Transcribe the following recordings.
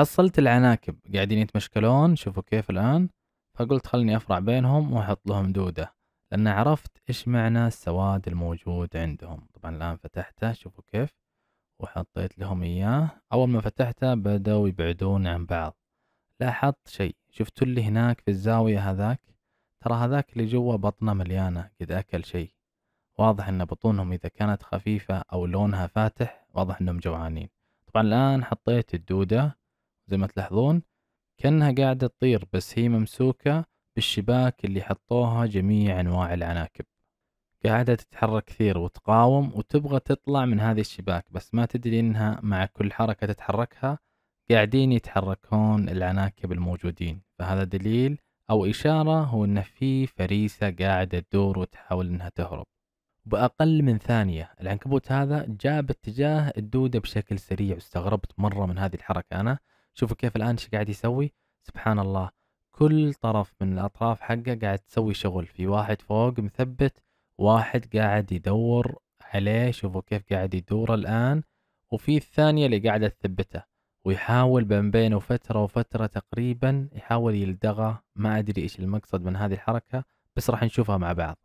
حصلت العناكب قاعدين يتمشكلون شوفوا كيف الآن فقلت خلني أفرع بينهم وأحط لهم دودة لأن عرفت إيش معنى السواد الموجود عندهم طبعا الآن فتحته شوفوا كيف وحطيت لهم إياه أول ما فتحته بدأوا يبعدون عن بعض لاحظت شيء شفتوا اللي هناك في الزاوية هذاك ترى هذاك اللي جوا بطنه مليانة قد أكل شيء واضح أن بطونهم إذا كانت خفيفة أو لونها فاتح واضح أنهم جوعانين طبعا الآن حطيت الدودة زي ما تلاحظون كأنها قاعدة تطير بس هي ممسوكة بالشباك اللي حطوها جميع أنواع العناكب قاعدة تتحرك كثير وتقاوم وتبغى تطلع من هذه الشباك بس ما تدري إنها مع كل حركة تتحركها قاعدين يتحركون العناكب الموجودين فهذا دليل أو إشارة هو إن في فريسة قاعدة تدور وتحاول إنها تهرب بأقل من ثانية العنكبوت هذا جاب اتجاه الدودة بشكل سريع واستغربت مرة من هذه الحركة أنا شوفوا كيف الآن ايش قاعد يسوي سبحان الله كل طرف من الأطراف حقه قاعد تسوي شغل في واحد فوق مثبت واحد قاعد يدور عليه شوفوا كيف قاعد يدور الآن وفي الثانية اللي قاعدة تثبته ويحاول بين بينه فترة وفترة تقريبا يحاول يلدغى ما أدري إيش المقصد من هذه الحركة بس راح نشوفها مع بعض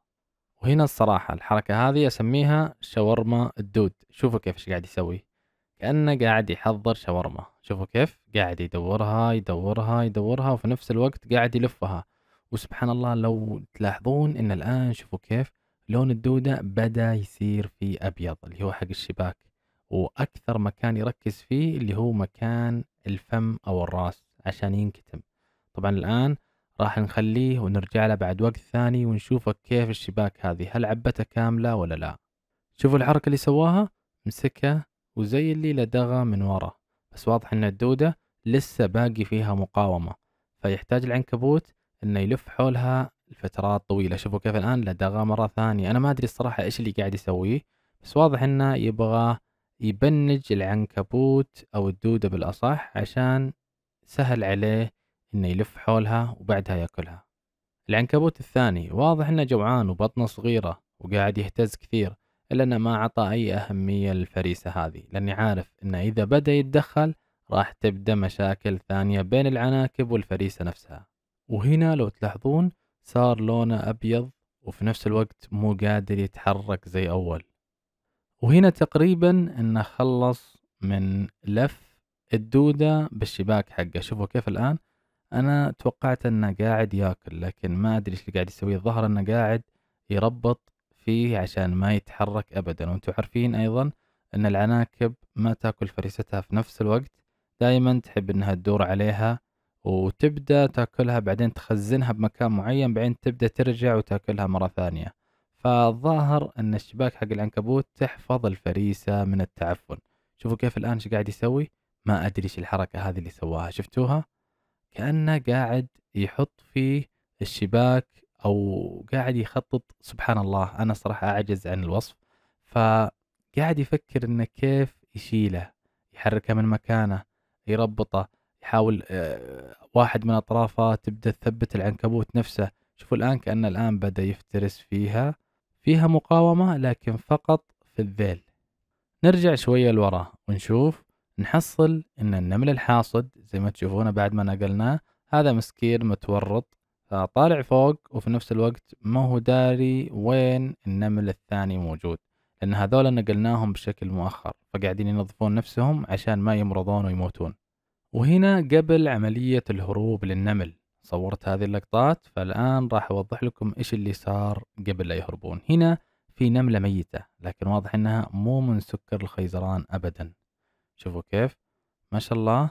وهنا الصراحة الحركة هذه أسميها شاورما الدود شوفوا كيف ايش قاعد يسوي كأنه قاعد يحضر شاورما شوفوا كيف قاعد يدورها يدورها يدورها وفي نفس الوقت قاعد يلفها وسبحان الله لو تلاحظون ان الان شوفوا كيف لون الدودة بدا يصير في ابيض اللي هو حق الشباك واكثر مكان يركز فيه اللي هو مكان الفم او الراس عشان ينكتم طبعا الان راح نخليه ونرجع له بعد وقت ثاني ونشوفه كيف الشباك هذه هل عبته كاملة ولا لا شوفوا الحركة اللي سواها مسكه وزي اللي لدغه من ورا بس واضح ان الدودة لسه باقي فيها مقاومة فيحتاج العنكبوت انه يلف حولها لفترات طويلة شوفوا كيف الان لدغه مرة ثانية انا ما ادري الصراحة ايش اللي قاعد يسويه بس واضح انه يبغى يبنج العنكبوت او الدودة بالاصح عشان سهل عليه انه يلف حولها وبعدها ياكلها العنكبوت الثاني واضح انه جوعان وبطنه صغيرة وقاعد يهتز كثير إلا أنه ما أعطى أي أهمية للفريسة هذه لأني عارف أنه إذا بدأ يتدخل راح تبدأ مشاكل ثانية بين العناكب والفريسة نفسها وهنا لو تلاحظون صار لونه أبيض وفي نفس الوقت مو قادر يتحرك زي أول وهنا تقريبا انه خلص من لف الدودة بالشباك حقه شوفوا كيف الآن أنا توقعت أنه قاعد ياكل لكن ما أدري إيش اللي قاعد يسوي الظهر أنه قاعد يربط فيه عشان ما يتحرك أبدا وانتم عارفين أيضا أن العناكب ما تاكل فريستها في نفس الوقت دائما تحب أنها تدور عليها وتبدأ تاكلها بعدين تخزنها بمكان معين بعدين تبدأ ترجع وتاكلها مرة ثانية فالظاهر أن الشباك حق العنكبوت تحفظ الفريسة من التعفن شوفوا كيف الآن ايش قاعد يسوي ما أدري ايش الحركة هذه اللي سواها شفتوها كأنه قاعد يحط فيه الشباك او قاعد يخطط سبحان الله انا صراحه اعجز عن الوصف فقاعد يفكر انه كيف يشيله يحركه من مكانه يربطه يحاول آه، واحد من اطرافه تبدا تثبت العنكبوت نفسه شوفوا الان كان الان بدا يفترس فيها فيها مقاومه لكن فقط في الذيل نرجع شويه لورا ونشوف نحصل ان النمل الحاصد زي ما تشوفونه بعد ما نقلناه هذا مسكير متورط فطالع فوق وفي نفس الوقت ما هو داري وين النمل الثاني موجود لأن هذول نقلناهم بشكل مؤخر فقاعدين ينظفون نفسهم عشان ما يمرضون ويموتون وهنا قبل عملية الهروب للنمل صورت هذه اللقطات فالآن راح أوضح لكم إيش اللي صار قبل لا يهربون هنا في نملة ميتة لكن واضح إنها مو من سكر الخيزران أبدا شوفوا كيف ما شاء الله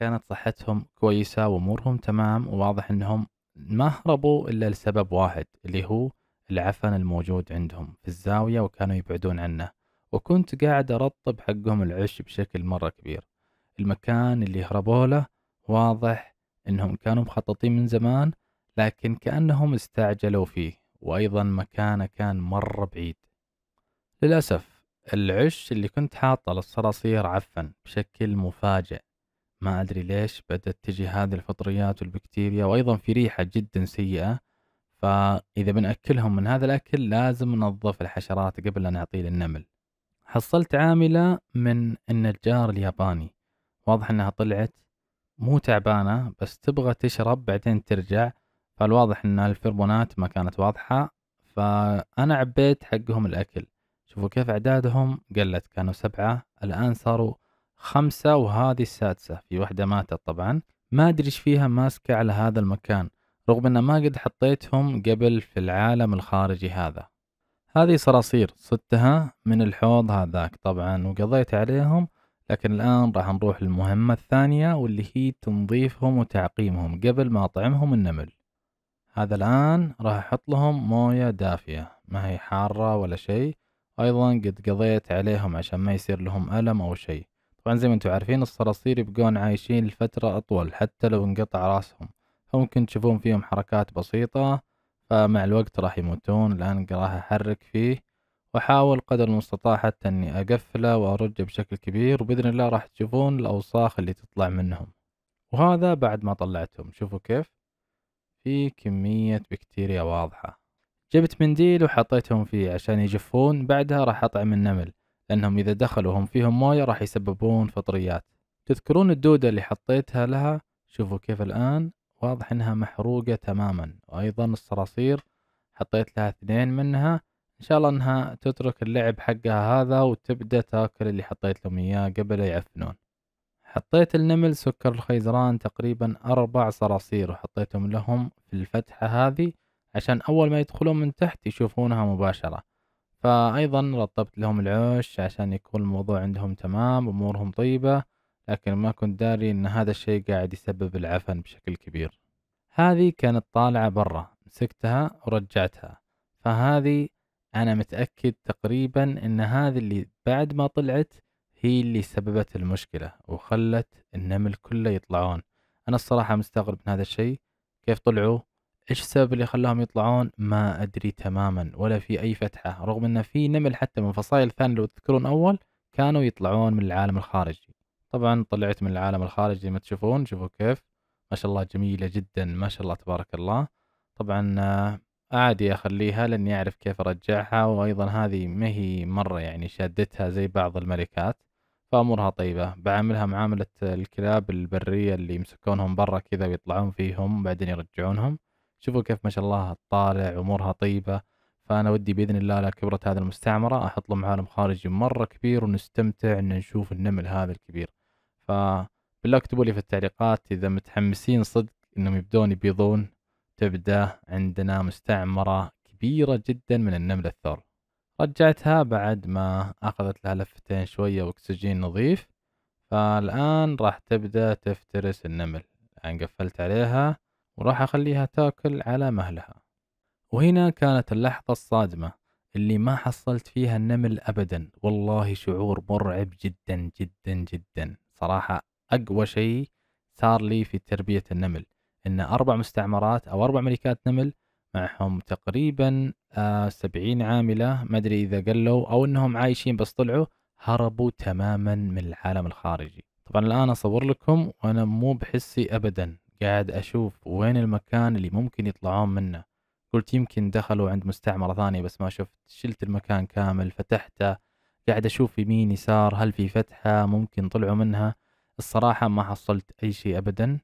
كانت صحتهم كويسة وأمورهم تمام وواضح إنهم ما هربوا إلا لسبب واحد اللي هو العفن الموجود عندهم في الزاوية وكانوا يبعدون عنه وكنت قاعد أرطب حقهم العش بشكل مرة كبير المكان اللي هربوا له واضح إنهم كانوا مخططين من زمان لكن كأنهم استعجلوا فيه وأيضا مكانه كان مرة بعيد للأسف العش اللي كنت حاطه للصراصير عفن بشكل مفاجئ ما أدري ليش بدأت تجي هذه الفطريات والبكتيريا وأيضا في ريحة جدا سيئة فإذا بنأكلهم من هذا الأكل لازم ننظف الحشرات قبل لا نعطيه للنمل حصلت عاملة من النجار الياباني واضح أنها طلعت مو تعبانة بس تبغى تشرب بعدين ترجع فالواضح أن الفربونات ما كانت واضحة فأنا عبيت حقهم الأكل شوفوا كيف أعدادهم قلت كانوا سبعة الآن صاروا خمسة وهذه السادسة في وحدة ماتت طبعا ما أدري إيش فيها ماسكة على هذا المكان رغم أن ما قد حطيتهم قبل في العالم الخارجي هذا هذه صراصير صدتها من الحوض هذاك طبعا وقضيت عليهم لكن الآن راح نروح للمهمة الثانية واللي هي تنظيفهم وتعقيمهم قبل ما أطعمهم النمل هذا الآن راح أحط لهم موية دافية ما هي حارة ولا شيء أيضا قد قضيت عليهم عشان ما يصير لهم ألم أو شيء طبعا زي ما انتم عارفين الصراصير يبقون عايشين لفترة أطول حتى لو انقطع راسهم فممكن تشوفون فيهم حركات بسيطة فمع الوقت راح يموتون الآن راح أحرك فيه وأحاول قدر المستطاع حتى إني أقفله وأرجه بشكل كبير وبإذن الله راح تشوفون الأوساخ اللي تطلع منهم وهذا بعد ما طلعتهم شوفوا كيف في كمية بكتيريا واضحة جبت منديل وحطيتهم فيه عشان يجفون بعدها راح أطعم النمل لأنهم إذا دخلوا هم فيهم موية راح يسببون فطريات تذكرون الدودة اللي حطيتها لها شوفوا كيف الآن واضح إنها محروقة تماما وأيضا الصراصير حطيت لها اثنين منها إن شاء الله إنها تترك اللعب حقها هذا وتبدأ تاكل اللي حطيت لهم إياه قبل يعفنون حطيت النمل سكر الخيزران تقريبا أربع صراصير وحطيتهم لهم في الفتحة هذه عشان أول ما يدخلون من تحت يشوفونها مباشرة فأيضا رطبت لهم العش عشان يكون الموضوع عندهم تمام أمورهم طيبة لكن ما كنت داري أن هذا الشيء قاعد يسبب العفن بشكل كبير هذه كانت طالعة برا مسكتها ورجعتها فهذه أنا متأكد تقريبا أن هذه اللي بعد ما طلعت هي اللي سببت المشكلة وخلت النمل كله يطلعون أنا الصراحة مستغرب من هذا الشيء كيف طلعوا ايش السبب اللي خلاهم يطلعون؟ ما ادري تماما ولا في اي فتحه رغم ان في نمل حتى من فصائل ثانيه لو تذكرون اول كانوا يطلعون من العالم الخارجي طبعا طلعت من العالم الخارجي زي ما تشوفون شوفوا كيف ما شاء الله جميله جدا ما شاء الله تبارك الله طبعا آه، عادي اخليها لاني اعرف كيف ارجعها وايضا هذه ما هي مره يعني شادتها زي بعض الملكات فامورها طيبه بعاملها معامله الكلاب البريه اللي يمسكونهم برا كذا ويطلعون فيهم بعدين يرجعونهم شوفوا كيف ما شاء الله طالع امورها طيبه فانا ودي باذن الله على كبره هذه المستعمره احط لهم عالم خارجي مره كبير ونستمتع ان نشوف النمل هذا الكبير ف بالله اكتبوا لي في التعليقات اذا متحمسين صدق انهم يبدون يبيضون تبدا عندنا مستعمره كبيره جدا من النمل الثور رجعتها بعد ما اخذت لها لفتين شويه واكسجين نظيف فالان راح تبدا تفترس النمل الان قفلت عليها وراح أخليها تاكل على مهلها وهنا كانت اللحظة الصادمة اللي ما حصلت فيها النمل أبدا والله شعور مرعب جدا جدا جدا صراحة أقوى شيء صار لي في تربية النمل إن أربع مستعمرات أو أربع ملكات نمل معهم تقريبا آه، سبعين عاملة ما أدري إذا قلوا أو إنهم عايشين بس طلعوا هربوا تماما من العالم الخارجي طبعا الآن أصور لكم وأنا مو بحسي أبدا قاعد أشوف وين المكان اللي ممكن يطلعون منه قلت يمكن دخلوا عند مستعمرة ثانية بس ما شفت شلت المكان كامل فتحته قاعد أشوف يمين يسار هل في فتحة ممكن طلعوا منها الصراحة ما حصلت أي شيء أبدا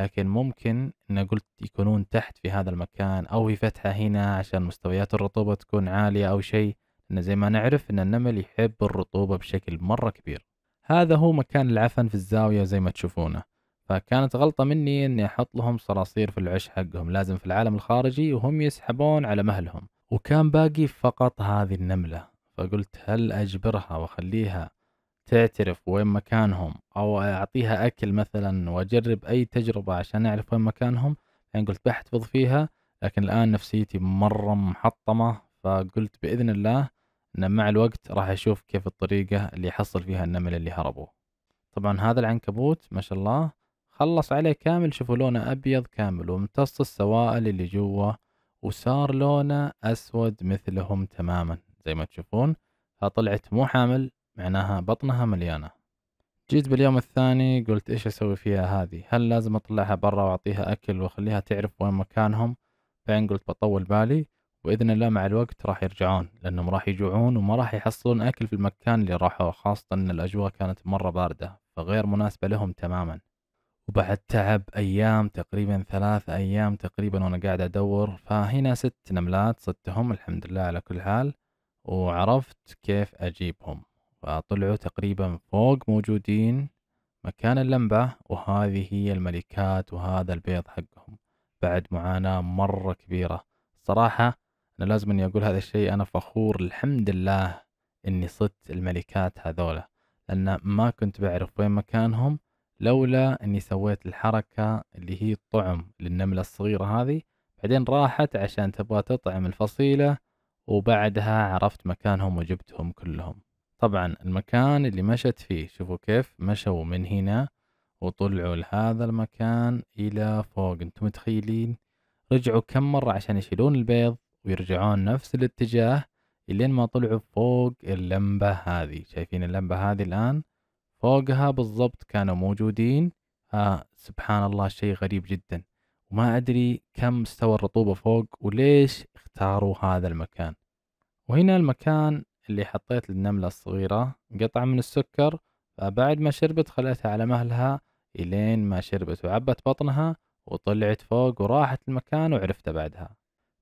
لكن ممكن أن قلت يكونون تحت في هذا المكان أو في فتحة هنا عشان مستويات الرطوبة تكون عالية أو شيء لأن زي ما نعرف أن النمل يحب الرطوبة بشكل مرة كبير هذا هو مكان العفن في الزاوية زي ما تشوفونه فكانت غلطة مني إني أحط لهم صراصير في العش حقهم لازم في العالم الخارجي وهم يسحبون على مهلهم وكان باقي فقط هذه النملة فقلت هل أجبرها وأخليها تعترف وين مكانهم أو أعطيها أكل مثلا وأجرب أي تجربة عشان أعرف وين مكانهم يعني قلت بحتفظ فيها لكن الآن نفسيتي مرة محطمة فقلت بإذن الله أن مع الوقت راح أشوف كيف الطريقة اللي يحصل فيها النمل اللي هربوا طبعا هذا العنكبوت ما شاء الله خلص عليه كامل شوفوا لونه أبيض كامل وامتص السوائل اللي جوا وصار لونه أسود مثلهم تماما زي ما تشوفون فطلعت مو حامل معناها بطنها مليانة جيت باليوم الثاني قلت إيش أسوي فيها هذه هل لازم أطلعها برا وأعطيها أكل وأخليها تعرف وين مكانهم بعدين قلت بطول بالي باذن الله مع الوقت راح يرجعون لأنهم راح يجوعون وما راح يحصلون أكل في المكان اللي راحوه خاصة أن الأجواء كانت مرة باردة فغير مناسبة لهم تماما وبعد تعب أيام تقريبا ثلاث أيام تقريبا وأنا قاعد أدور فهنا ست نملات صدتهم الحمد لله على كل حال وعرفت كيف أجيبهم فطلعوا تقريبا فوق موجودين مكان اللمبة وهذه هي الملكات وهذا البيض حقهم بعد معاناة مرة كبيرة صراحة أنا لازم أني أقول هذا الشيء أنا فخور الحمد لله إني صدت الملكات هذولا لأن ما كنت بعرف وين مكانهم لولا اني سويت الحركة اللي هي الطعم للنملة الصغيرة هذه بعدين راحت عشان تبغى تطعم الفصيلة وبعدها عرفت مكانهم وجبتهم كلهم طبعا المكان اللي مشت فيه شوفوا كيف مشوا من هنا وطلعوا لهذا المكان إلى فوق انتم متخيلين رجعوا كم مرة عشان يشيلون البيض ويرجعون نفس الاتجاه الين ما طلعوا فوق اللمبة هذه شايفين اللمبة هذه الآن فوقها بالضبط كانوا موجودين آه سبحان الله شيء غريب جدا وما أدري كم مستوى الرطوبة فوق وليش اختاروا هذا المكان وهنا المكان اللي حطيت للنملة الصغيرة قطعة من السكر فبعد ما شربت خليتها على مهلها إلين ما شربت وعبت بطنها وطلعت فوق وراحت المكان وعرفته بعدها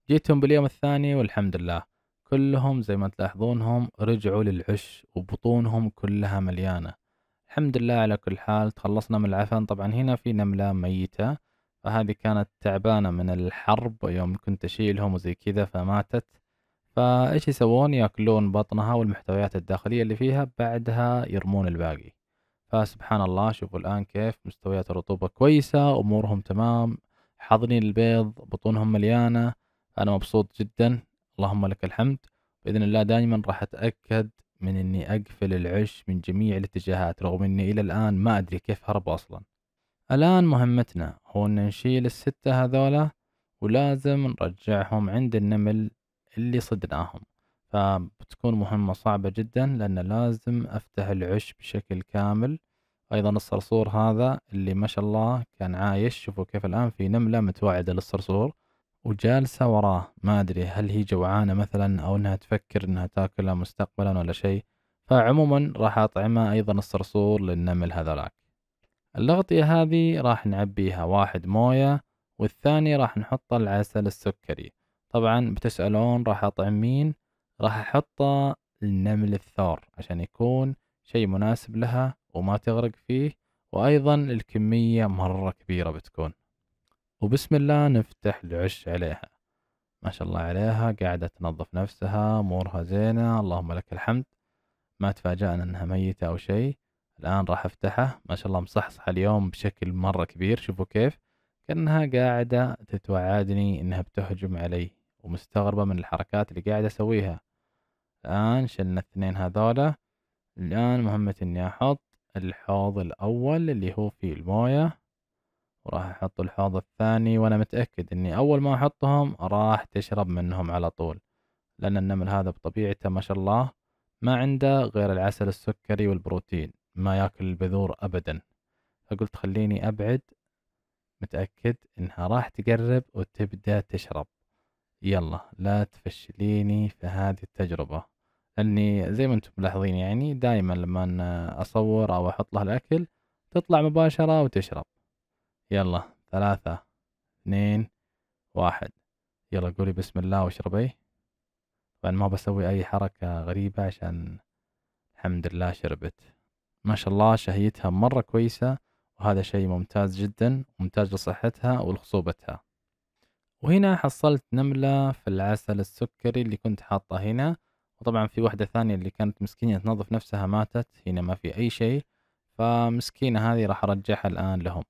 جيتهم باليوم الثاني والحمد لله كلهم زي ما تلاحظونهم رجعوا للعش وبطونهم كلها مليانة الحمد لله على كل حال تخلصنا من العفن طبعا هنا في نملة ميتة فهذه كانت تعبانة من الحرب يوم كنت أشيلهم وزي كذا فماتت فإيش يسوون يأكلون بطنها والمحتويات الداخلية اللي فيها بعدها يرمون الباقي فسبحان الله شوفوا الآن كيف مستويات الرطوبة كويسة أمورهم تمام حاضنين البيض بطونهم مليانة أنا مبسوط جدا اللهم لك الحمد بإذن الله دائما راح أتأكد من إني أقفل العش من جميع الاتجاهات رغم إني إلى الآن ما أدري كيف هرب أصلا الآن مهمتنا هو إن نشيل الستة هذولا ولازم نرجعهم عند النمل اللي صدناهم فبتكون مهمة صعبة جدا لأن لازم أفتح العش بشكل كامل أيضا الصرصور هذا اللي ما شاء الله كان عايش شوفوا كيف الآن في نملة متواعدة للصرصور وجالسة وراه ما أدري هل هي جوعانة مثلا أو أنها تفكر أنها تاكله مستقبلا ولا شيء فعموما راح أطعمها أيضا الصرصور للنمل هذولاك الأغطية هذه راح نعبيها واحد موية والثاني راح نحط العسل السكري طبعا بتسألون راح أطعم مين راح أحطه النمل الثور عشان يكون شيء مناسب لها وما تغرق فيه وأيضا الكمية مرة كبيرة بتكون وبسم الله نفتح العش عليها ما شاء الله عليها قاعدة تنظف نفسها أمورها زينة اللهم لك الحمد ما تفاجأنا أنها ميتة أو شيء الآن راح أفتحه ما شاء الله مصحصحة اليوم بشكل مرة كبير شوفوا كيف كأنها قاعدة تتوعدني أنها بتهجم علي ومستغربة من الحركات اللي قاعدة أسويها الآن شلنا الاثنين هذولا الآن مهمة إني أحط الحوض الأول اللي هو فيه الموية وراح احط الحوض الثاني وانا متأكد اني اول ما احطهم راح تشرب منهم على طول لان النمل هذا بطبيعته ما شاء الله ما عنده غير العسل السكري والبروتين ما ياكل البذور ابدا فقلت خليني ابعد متأكد انها راح تقرب وتبدأ تشرب يلا لا تفشليني في هذه التجربة لاني زي ما انتم ملاحظين يعني دايما لما اصور او احط لها الاكل تطلع مباشرة وتشرب يلا ثلاثة اثنين واحد يلا قولي بسم الله واشربي طبعا ما بسوي أي حركة غريبة عشان الحمد لله شربت ما شاء الله شهيتها مرة كويسة وهذا شيء ممتاز جدا ممتاز لصحتها ولخصوبتها وهنا حصلت نملة في العسل السكري اللي كنت حاطه هنا وطبعا في واحدة ثانية اللي كانت مسكينة تنظف نفسها ماتت هنا ما في أي شيء فمسكينة هذه راح أرجعها الآن لهم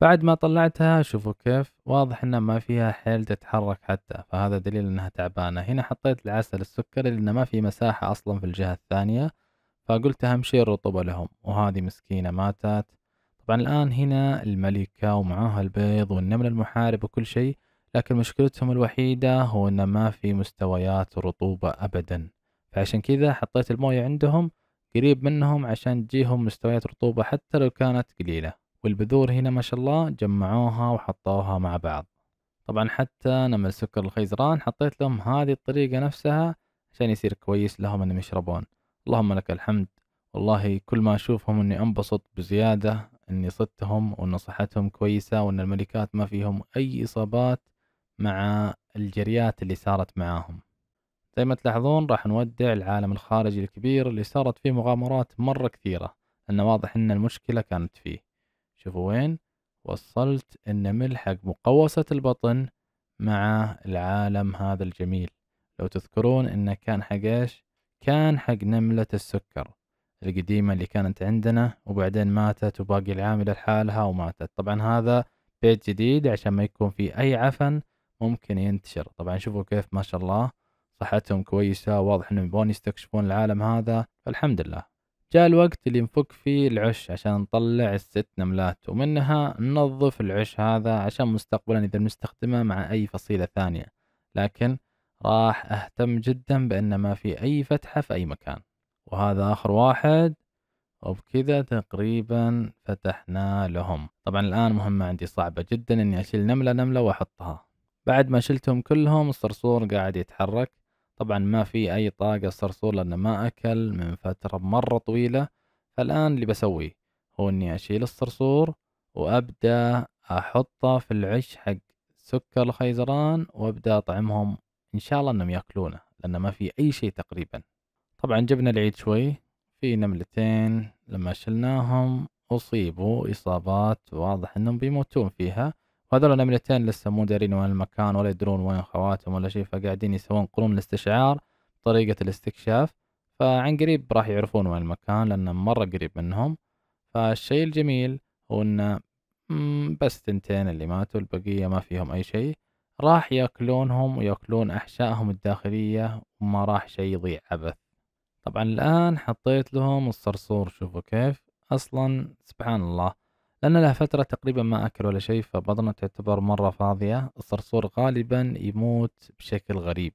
بعد ما طلعتها شوفوا كيف واضح انها ما فيها حيل تتحرك حتى فهذا دليل انها تعبانة هنا حطيت العسل السكري لانه ما في مساحة اصلا في الجهة الثانية فقلت اهم شيء الرطوبة لهم وهذه مسكينة ماتت طبعا الان هنا الملكة ومعاها البيض والنمل المحارب وكل شيء لكن مشكلتهم الوحيدة هو ان ما في مستويات رطوبة ابدا فعشان كذا حطيت الموية عندهم قريب منهم عشان تجيهم مستويات رطوبة حتى لو كانت قليلة والبذور هنا ما شاء الله جمعوها وحطوها مع بعض طبعا حتى نمل سكر الخيزران حطيت لهم هذه الطريقة نفسها عشان يصير كويس لهم انهم يشربون اللهم لك الحمد والله كل ما اشوفهم اني انبسط بزيادة اني صدتهم وان صحتهم كويسة وان الملكات ما فيهم اي اصابات مع الجريات اللي صارت معاهم زي ما تلاحظون راح نودع العالم الخارجي الكبير اللي صارت فيه مغامرات مرة كثيرة لأنه واضح أن المشكلة كانت فيه شوفوا وين وصلت ان ملحق مقوسة البطن مع العالم هذا الجميل لو تذكرون انه كان حق ايش كان حق نملة السكر القديمة اللي كانت عندنا وبعدين ماتت وباقي العاملة لحالها وماتت طبعا هذا بيت جديد عشان ما يكون في أي عفن ممكن ينتشر طبعا شوفوا كيف ما شاء الله صحتهم كويسة واضح انهم يبون يستكشفون العالم هذا فالحمد لله جاء الوقت اللي نفك فيه العش عشان نطلع الست نملات ومنها ننظف العش هذا عشان مستقبلا إذا بنستخدمه مع أي فصيلة ثانية لكن راح أهتم جدا بأن ما في أي فتحة في أي مكان وهذا آخر واحد وبكذا تقريبا فتحنا لهم طبعا الآن مهمة عندي صعبة جدا أني أشيل نملة نملة وأحطها بعد ما شلتهم كلهم الصرصور قاعد يتحرك طبعا ما في أي طاقة صرصور لأنه ما أكل من فترة مرة طويلة فالآن اللي بسويه هو إني أشيل الصرصور وأبدأ أحطه في العش حق سكر الخيزران وأبدأ أطعمهم إن شاء الله إنهم يأكلونه لأنه ما في أي شيء تقريبا طبعا جبنا العيد شوي في نملتين لما شلناهم أصيبوا إصابات واضح إنهم بيموتون فيها هذول النملتين لسه مو دارين وين المكان ولا يدرون وين خواتهم ولا شيء فقاعدين يسوون قرون الاستشعار طريقة الاستكشاف فعن قريب راح يعرفون وين المكان لأنه مرة قريب منهم فالشيء الجميل هو أنه بس تنتين اللي ماتوا البقية ما فيهم أي شيء راح ياكلونهم وياكلون أحشائهم الداخلية وما راح شيء يضيع عبث طبعا الآن حطيت لهم الصرصور شوفوا كيف أصلا سبحان الله لأن لها فترة تقريبا ما أكل ولا شيء فبطنه تعتبر مرة فاضية الصرصور غالبا يموت بشكل غريب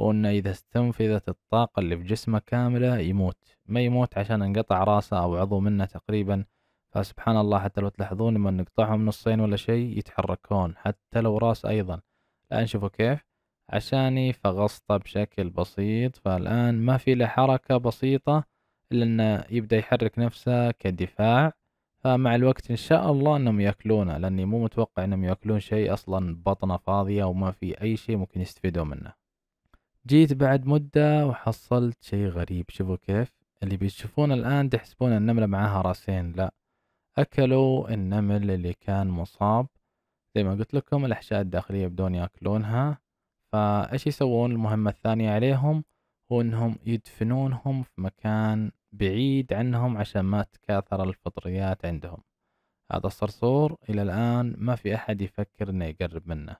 هو إنه إذا استنفذت الطاقة اللي في جسمه كاملة يموت ما يموت عشان انقطع راسه أو عضو منه تقريبا فسبحان الله حتى لو تلاحظون لما نقطعهم نصين ولا شيء يتحركون حتى لو راس أيضا الآن شوفوا كيف عشاني فغصته بشكل بسيط فالآن ما في له حركة بسيطة إلا إنه يبدأ يحرك نفسه كدفاع فمع الوقت ان شاء الله انهم ياكلونه لاني مو متوقع انهم ياكلون شيء اصلا بطنه فاضيه وما في اي شيء ممكن يستفيدوا منه جيت بعد مدة وحصلت شيء غريب شوفوا كيف اللي بيشوفون الآن تحسبون النملة معاها راسين لا أكلوا النمل اللي كان مصاب زي ما قلت لكم الأحشاء الداخلية بدون ياكلونها فإيش يسوون المهمة الثانية عليهم هو إنهم يدفنونهم في مكان بعيد عنهم عشان ما تكاثر الفطريات عندهم هذا الصرصور إلى الآن ما في أحد يفكر إنه يقرب منه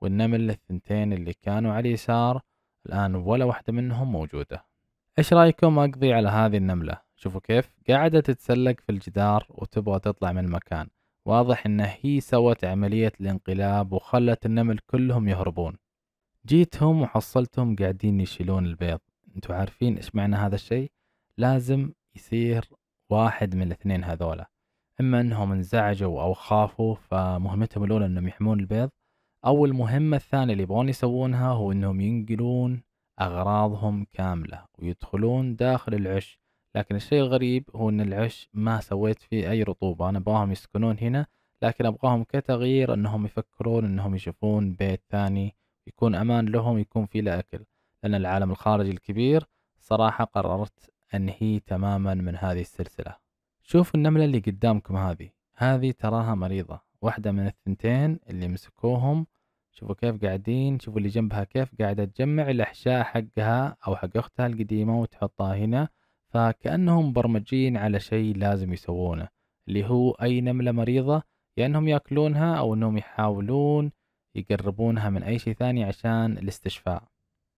والنمل الثنتين اللي كانوا على اليسار الآن ولا واحدة منهم موجودة إيش رأيكم أقضي على هذه النملة؟ شوفوا كيف قاعدة تتسلق في الجدار وتبغى تطلع من المكان واضح إن هي سوت عملية الانقلاب وخلت النمل كلهم يهربون جيتهم وحصلتهم قاعدين يشيلون البيض انتوا عارفين إيش معنى هذا الشيء؟ لازم يصير واحد من الاثنين هذولا إما أنهم انزعجوا أو خافوا فمهمتهم الأولى أنهم يحمون البيض أو المهمة الثانية اللي يبغون يسوونها هو أنهم ينقلون أغراضهم كاملة ويدخلون داخل العش لكن الشيء الغريب هو أن العش ما سويت فيه أي رطوبة أنا أبغاهم يسكنون هنا لكن أبغاهم كتغيير أنهم يفكرون أنهم يشوفون بيت ثاني يكون أمان لهم يكون فيه له أكل لأن العالم الخارجي الكبير صراحة قررت أنهي تماما من هذه السلسلة شوفوا النملة اللي قدامكم هذه هذه تراها مريضة واحدة من الثنتين اللي مسكوهم شوفوا كيف قاعدين شوفوا اللي جنبها كيف قاعدة تجمع الأحشاء حقها أو حق أختها القديمة وتحطها هنا فكأنهم برمجين على شيء لازم يسوونه اللي هو أي نملة مريضة يا يعني أنهم يأكلونها أو أنهم يحاولون يقربونها من أي شيء ثاني عشان الاستشفاء